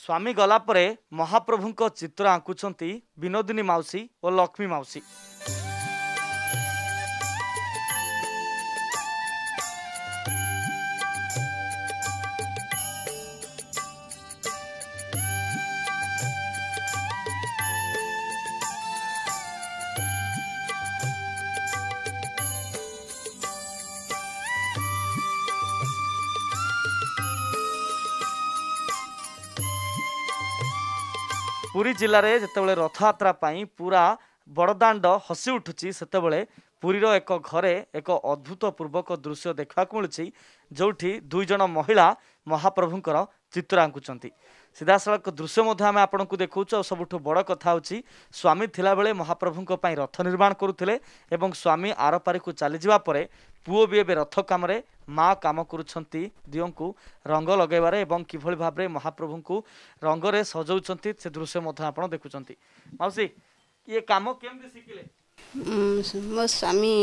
ସ୍ୱାମୀ ଗଲାପରେ ମହାପ୍ରଭୁଙ୍କ ଚିତ୍ର ଆଙ୍କୁଛନ୍ତି ବିନୋଦିନୀ ମାଉସୀ ଓ ଲକ୍ଷ୍ମୀ ମାଉସୀ ପୁରୀ ଜିଲ୍ଲାରେ ଯେତେବେଳେ ରଥଯାତ୍ରା ପାଇଁ ପୁରା ବଡ଼ଦାଣ୍ଡ ହସି ଉଠୁଛି ସେତେବେଳେ ପୁରୀର ଏକ ଘରେ ଏକ ଅଦ୍ଭୁତପୂର୍ବକ ଦୃଶ୍ୟ ଦେଖିବାକୁ ମିଳୁଛି ଯେଉଁଠି ଦୁଇ ଜଣ ମହିଳା ମହାପ୍ରଭୁଙ୍କର ଚିତ୍ର ଆଙ୍କୁଛନ୍ତି ସିଧାସଳଖ ଦୃଶ୍ୟ ମଧ୍ୟ ଆମେ ଆପଣଙ୍କୁ ଦେଖାଉଛୁ ଆଉ ସବୁଠୁ ବଡ଼ କଥା ହେଉଛି ସ୍ୱାମୀ ଥିଲାବେଳେ ମହାପ୍ରଭୁଙ୍କ ପାଇଁ ରଥ ନିର୍ମାଣ କରୁଥିଲେ ଏବଂ ସ୍ୱାମୀ ଆରପାରିକୁ ଚାଲିଯିବା ପରେ ପୁଅ ବି ଏବେ ରଥ କାମରେ ମା କାମ କରୁଛନ୍ତି ଦିଅଙ୍କୁ ରଙ୍ଗ ଲଗାଇବାରେ ଏବଂ କିଭଳି ଭାବରେ ମହାପ୍ରଭୁଙ୍କୁ ରଙ୍ଗରେ ସଜଉଛନ୍ତି ସେ ଦୃଶ୍ୟ ମଧ୍ୟ ଆପଣ ଦେଖୁଛନ୍ତି ମାଉସୀ ଇଏ କାମ କେମିତି ଶିଖିଲେ ମୋ ସ୍ୱାମୀ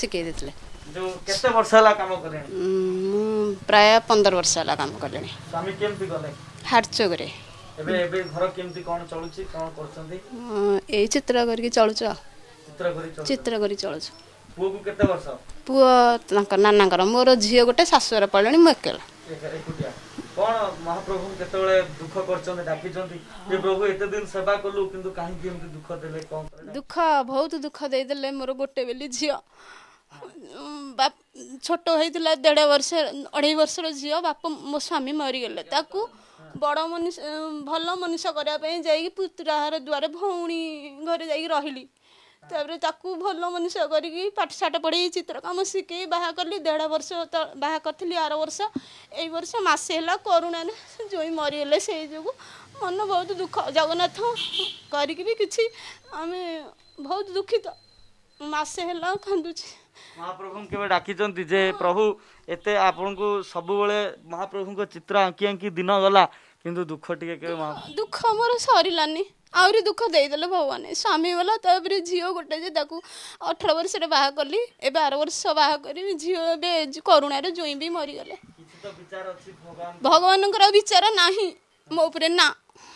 ଶିଖେଇ ଦେଇଥିଲେ ପ୍ରାୟ ପନ୍ଦର ବର୍ଷ ହେଲା କାମ କଲେଣି ହାଟଚୋକରେ ଏଇ ଚିତ୍ର କରିକି ଚଳୁଛୁ ଚିତ୍ର କରି ଚଳୁଛୁ ପୁଅ ତାଙ୍କ ନାନାଙ୍କର ମୋର ଝିଅ ଗୋଟେ ଶାଶୁଘର ପଡ଼ିଲାଣି ମୁଁ ଏକେଲା ଦୁଃଖ ବହୁତ ଦୁଃଖ ଦେଇଦେଲେ ମୋର ଗୋଟେ ବୋଲି ଝିଅ ବାପ ଛୋଟ ହେଇଥିଲା ଦେଢ଼ ବର୍ଷ ଅଢ଼େଇ ବର୍ଷର ଝିଅ ବାପ ମୋ ସ୍ୱାମୀ ମରିଗଲେ ତାକୁ ବଡ଼ ମଣିଷ ଭଲ ମଣିଷ କରିବା ପାଇଁ ଯାଇକି ପୁତୁରାହାର ଦୁଆରେ ଭଉଣୀ ଘରେ ଯାଇକି ରହିଲି ତାପରେ ତାକୁ ଭଲ ମଣିଷ କରିକି ପାଠଶାଠ ପଢ଼େଇ ଚିତ୍ର କାମ ଶିଖେଇ ବାହା କଲି ଦେଢ଼ ବର୍ଷ ବାହା କରିଥିଲି ଆର ବର୍ଷ ଏଇ ବର୍ଷ ମାସେ ହେଲା କରୁଣାରେ ଜୋଇଁ ମରିଗଲେ ସେଇ ଯୋଗୁଁ ମନ ବହୁତ ଦୁଃଖ ଜଗନ୍ନାଥ କରିକି ବି କିଛି ଆମେ ବହୁତ ଦୁଃଖିତ ମାସେ ହେଲା କାନ୍ଦୁଛି ମହାପ୍ରଭୁଙ୍କୁ କେବେ ଡାକିଛନ୍ତି ଯେ ପ୍ରଭୁ ଏତେ ଆପଣଙ୍କୁ ସବୁବେଳେ ମହାପ୍ରଭୁଙ୍କ ଚିତ୍ର ଆଙ୍କି ଆଙ୍କି ଦିନ ଗଲା କିନ୍ତୁ ଦୁଃଖ ଟିକେ କେବେ ଦୁଃଖ ମୋର ସରିଲାନି ଆହୁରି ଦୁଃଖ ଦେଇଦେଲେ ଭଗବାନ ସ୍ୱାମୀ ଗଲା ତାପରେ ଝିଅ ଗୋଟେ ଯେ ତାକୁ ଅଠର ବର୍ଷରେ ବାହା କଲି ଏବେ ଆର ବର୍ଷ ବାହା କରିବି ଝିଅ ଏବେ କରୁଣାରେ ଜୁଇଁ ବି ମରିଗଲେ ଭଗବାନଙ୍କର ଆଉ ବିଚାର ନାହିଁ ମୋ ଉପରେ ନା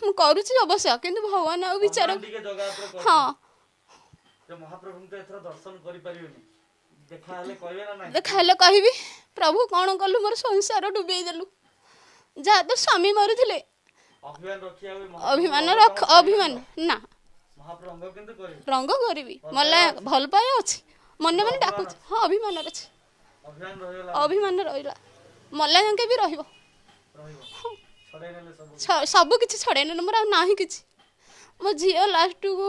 ମୁଁ କରୁଛି ଅବଶ୍ୟ କିନ୍ତୁ ଭଗବାନ ଆଉ ବିଚାର ହଁ ଦେଖାହେଲେ କହିବି ପ୍ରଭୁ କଣ କଲୁ ମୋର ସଂସାର ଡୁବେଇ ଦେଲୁ ଯାହା ତ ସ୍ୱାମୀ ମରୁଥିଲେ ଅଭିମାନ ରଖ ଅଭିମାନ ନା ରଙ୍ଗ କରିବି ମଲା ଭଲ ପାଏ ଅଛି ମନେ ମନେ ଡାକୁଛି ହଁ ଅଭିମାନର ଅଛି ଅଭିମାନ ରହିଲା ମଲାଙ୍କେ ବି ରହିବ ସବୁ କିଛି ଛଡ଼ାଇ ନେଲେ ମୋର ଆଉ ନାହିଁ କିଛି ମୋ ଝିଅ ଲାଷ୍ଟକୁ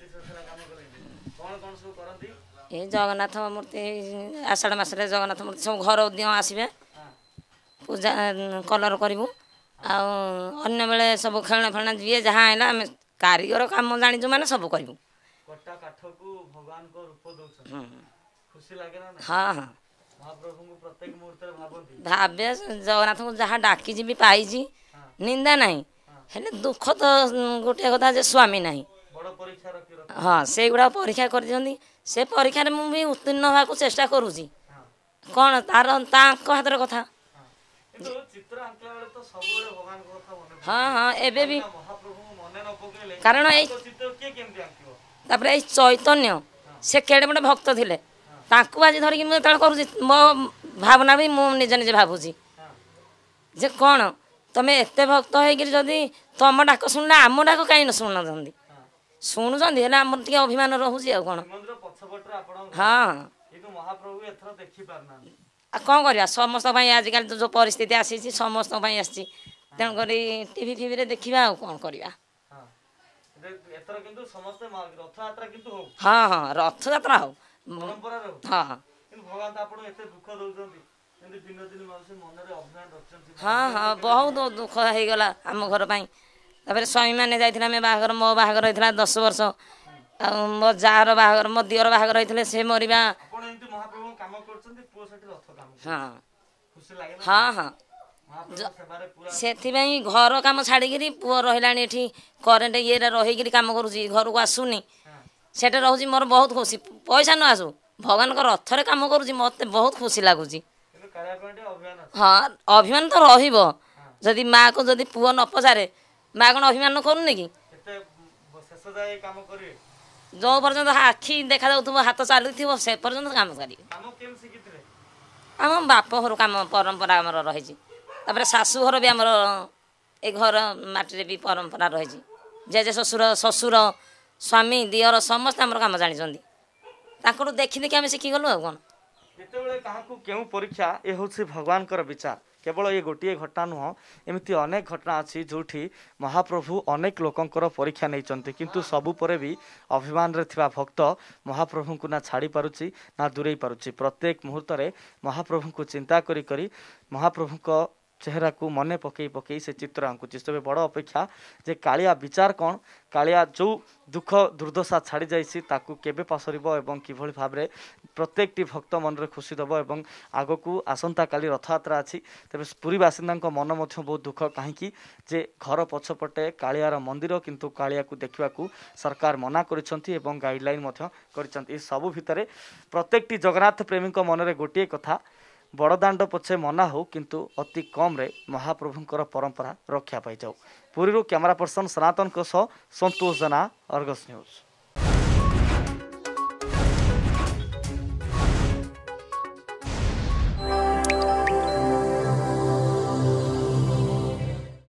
ଏ ଜଗନ୍ନାଥ ମୂର୍ତ୍ତି ଆଷାଢ଼ ମାସରେ ଜଗନ୍ନାଥ ମୂର୍ତ୍ତି ସବୁ ଘର ଉଦ୍ୟମ ଆସିବେ ପୂଜା କଲର କରିବୁ ଆଉ ଅନ୍ୟବେଳେ ସବୁ ଖେଳଣା ଫେଳଣା ଯିଏ ଯାହା ଆଣିଲା ଆମେ କାରିଗର କାମ ଜାଣିଛୁ ମାନେ ସବୁ କରିବୁ ଭାବେ ଜଗନ୍ନାଥଙ୍କୁ ଯାହା ଡାକିଛି ବି ପାଇଛି ନିନ୍ଦା ନାହିଁ ହେଲେ ଦୁଃଖ ତ ଗୋଟିଏ କଥା ଯେ ସ୍ୱାମୀ ନାହିଁ ହଁ ସେଇଗୁଡ଼ା ପରୀକ୍ଷା କରିଦିଅନ୍ତି ସେ ପରୀକ୍ଷାରେ ମୁଁ ବି ଉତ୍ତୀର୍ଣ୍ଣ ହେବାକୁ ଚେଷ୍ଟା କରୁଛି କ'ଣ ତାର ତାଙ୍କ ହାତର କଥା ହଁ ହଁ ଏବେ ବି କାରଣ ଏଇ ତାପରେ ଏଇ ଚୈତନ୍ୟ ସେ କେଡ଼େ ଗୋଟେ ଭକ୍ତ ଥିଲେ ତାଙ୍କୁ ଆଜି ଧରିକି ମୁଁ ଯେତେବେଳେ କରୁଛି ମୋ ଭାବନା ବି ମୁଁ ନିଜେ ନିଜେ ଭାବୁଛି ଯେ କ'ଣ ତମେ ଏତେ ଭକ୍ତ ହେଇକିରି ଯଦି ତମ ଡାକ ଶୁଣିଲେ ଆମ ଡାକ କାହିଁକି ନ ଶୁଣୁଛନ୍ତି ଶୁଣୁଛନ୍ତି ହେଲେ ଆମର ଟିକେ ଅଭିମାନ ରହୁଛି ଆଉ କ'ଣ ହଁ ଆଉ କ'ଣ କରିବା ସମସ୍ତଙ୍କ ପାଇଁ ଆଜିକାଲି ତ ଯେଉଁ ପରିସ୍ଥିତି ଆସିଛି ସମସ୍ତଙ୍କ ପାଇଁ ଆସିଛି ତେଣୁକରି ଟିଭି ଫିଭିରେ ଦେଖିବା ଆଉ କ'ଣ କରିବା ହଁ ହଁ ରଥଯାତ୍ରା ହଉ ହଁ ହଁ ହଁ ବହୁତ ଦୁଃଖ ହେଇଗଲା ଆମ ଘର ପାଇଁ ତାପରେ ସ୍ୱାମୀମାନେ ଯାଇଥିଲେ ଆମେ ବାହାଘର ମୋ ବାହାଘର ହେଇଥିଲା ଦଶ ବର୍ଷ ଆଉ ମୋ ଯାହାର ବାହାଘର ମୋ ଦିଅର ବାହାଘର ହେଇଥିଲେ ସେ ମରିବା ହଁ ହଁ ସେଥିପାଇଁ ଘର କାମ ଛାଡ଼ିକିରି ପୁଅ ରହିଲାଣି ଏଠି କରେଣ୍ଟ ଇଏରେ ରହିକିରି କାମ କରୁଛି ଘରକୁ ଆସୁନି ସେଟା ରହୁଛି ମୋର ବହୁତ ଖୁସି ପଇସା ନ ଆସୁ ଭଗବାନଙ୍କ ରଥରେ କାମ କରୁଛି ମୋତେ ବହୁତ ଖୁସି ଲାଗୁଛି ହଁ ଅଭିମାନ ତ ରହିବ ଯଦି ମାଆକୁ ଯଦି ପୁଅ ନ ପଚାରେ ମା କ'ଣ ଅଭିମାନ କରୁନି କି ଯେଉଁ ପର୍ଯ୍ୟନ୍ତ ଆଖି ଦେଖାଯାଉଥିବ ହାତ ଚାଲୁଥିବ ସେ ପର୍ଯ୍ୟନ୍ତ କାମ କରିବେ ଆମ ବାପ ଘରୁ କାମ ପରମ୍ପରା ଆମର ରହିଛି ତାପରେ ଶାଶୁ ଘର ବି ଆମର ଏ ଘର ମାଟିରେ ବି ପରମ୍ପରା ରହିଛି ଜେଜେ ଶ୍ୱଶୁର ଶ୍ୱଶୁର ସ୍ୱାମୀ ଦିଅର ସମସ୍ତେ ଆମର କାମ ଜାଣିଛନ୍ତି ତାଙ୍କଠୁ ଦେଖି ଦେଖି ଆମେ ଶିଖିଗଲୁ ଆଉ କ'ଣ କେତେବେଳେ କାହାକୁ କେଉଁ ପରୀକ୍ଷା ଏ ହେଉଛି ଭଗବାନଙ୍କର ବିଚାର କେବଳ ଏ ଗୋଟିଏ ଘଟଣା ନୁହଁ ଏମିତି ଅନେକ ଘଟଣା ଅଛି ଯେଉଁଠି ମହାପ୍ରଭୁ ଅନେକ ଲୋକଙ୍କର ପରୀକ୍ଷା ନେଇଛନ୍ତି କିନ୍ତୁ ସବୁ ପରେ ବି ଅଭିମାନରେ ଥିବା ଭକ୍ତ ମହାପ୍ରଭୁଙ୍କୁ ନା ଛାଡ଼ିପାରୁଛି ନା ଦୂରେଇ ପାରୁଛି ପ୍ରତ୍ୟେକ ମୁହୂର୍ତ୍ତରେ ମହାପ୍ରଭୁଙ୍କୁ ଚିନ୍ତା କରି କରି ମହାପ୍ରଭୁଙ୍କ ଚେହେରାକୁ ମନେ ପକାଇ ପକାଇ ସେ ଚିତ୍ର ଆଙ୍କୁଛି ତେବେ ବଡ଼ ଅପେକ୍ଷା ଯେ କାଳିଆ ବିଚାର କ'ଣ କାଳିଆ ଯେଉଁ ଦୁଃଖ ଦୁର୍ଦ୍ଦଶା ଛାଡ଼ିଯାଇଛି ତାକୁ କେବେ ପସରିବ ଏବଂ କିଭଳି ଭାବରେ ପ୍ରତ୍ୟେକଟି ଭକ୍ତ ମନରେ ଖୁସି ଦେବ ଏବଂ ଆଗକୁ ଆସନ୍ତାକାଲି ରଥଯାତ୍ରା ଅଛି ତେବେ ପୁରୀ ବାସିନ୍ଦାଙ୍କ ମନ ମଧ୍ୟ ବହୁତ ଦୁଃଖ କାହିଁକି ଯେ ଘର ପଛପଟେ କାଳିଆର ମନ୍ଦିର କିନ୍ତୁ କାଳିଆକୁ ଦେଖିବାକୁ ସରକାର ମନା କରିଛନ୍ତି ଏବଂ ଗାଇଡ଼ଲାଇନ୍ ମଧ୍ୟ କରିଛନ୍ତି ଏସବୁ ଭିତରେ ପ୍ରତ୍ୟେକଟି ଜଗନ୍ନାଥ ପ୍ରେମୀଙ୍କ ମନରେ ଗୋଟିଏ କଥା ବଡ଼ଦାଣ୍ଡ ପଛେ ମନା ହେଉ କିନ୍ତୁ ଅତି କମ୍ରେ ମହାପ୍ରଭୁଙ୍କର ପରମ୍ପରା ରକ୍ଷା ପାଇଯାଉ ପୁରୀରୁ କ୍ୟାମେରା ପର୍ସନ୍ ସନାତନଙ୍କ ସହ ସନ୍ତୋଷ ଜେନା ଅର୍ଗସ୍ ନ୍ୟୁଜ୍